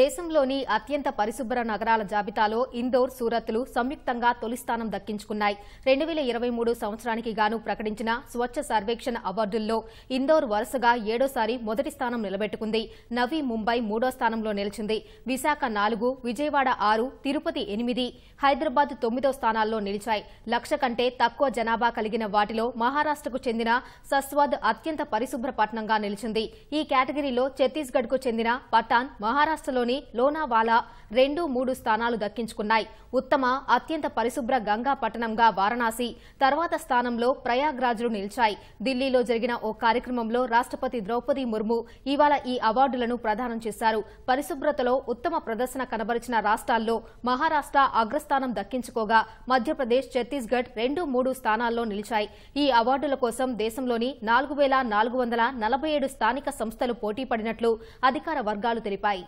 దేశంలోని అత్యంత పరిశుభ్ర నగరాల జాబితాలో ఇందోర్ సూరత్లు సంయుక్తంగా తొలి స్థానం దక్కించుకున్నాయి రెండు వేల ఇరవై మూడు సంవత్సరానికి గాను ప్రకటించిన స్వచ్ఛ సర్వేక్షణ అవార్డుల్లో ఇందోర్ వరుసగా ఏడోసారి మొదటి స్థానం నిలబెట్టుకుంది నవీ ముంబై మూడో స్థానంలో నిలిచింది విశాఖ నాలుగు విజయవాడ ఆరు తిరుపతి ఎనిమిది హైదరాబాద్ తొమ్మిదో స్థానాల్లో నిలిచాయి లక్ష కంటే తక్కువ జనాభా కలిగిన వాటిలో మహారాష్టకు చెందిన సస్వాద్ అత్యంత పరిశుభ్ర పట్టణంగా నిలిచింది ఈ కేటగిరీలో ఛత్తీస్గఢ్కు చెందిన పటాన్ మహారాష్టలో జిల్లాలోని లోనావాలా రెండు మూడు స్థానాలు దక్కించుకున్నాయి ఉత్తమ అత్యంత పరిశుభ్ర గంగా పట్టణంగా వారణాసి తర్వాత స్థానంలో ప్రయాగ్రాజ్లు నిలిచాయి ఢిల్లీలో జరిగిన ఓ కార్యక్రమంలో రాష్టపతి ద్రౌపది ముర్ము ఇవాళ ఈ అవార్డులను ప్రదానం చేశారు పరిశుభ్రతలో ఉత్తమ ప్రదర్శన కనబరిచిన రాష్ట్రాల్లో మహారాష్ట అగ్రస్థానం దక్కించుకోగా మధ్యప్రదేశ్ ఛత్తీస్గఢ్ రెండు మూడు స్థానాల్లో నిలిచాయి ఈ అవార్డుల కోసం దేశంలోని నాలుగు స్థానిక సంస్థలు పోటీ అధికార వర్గాలు తెలిపాయి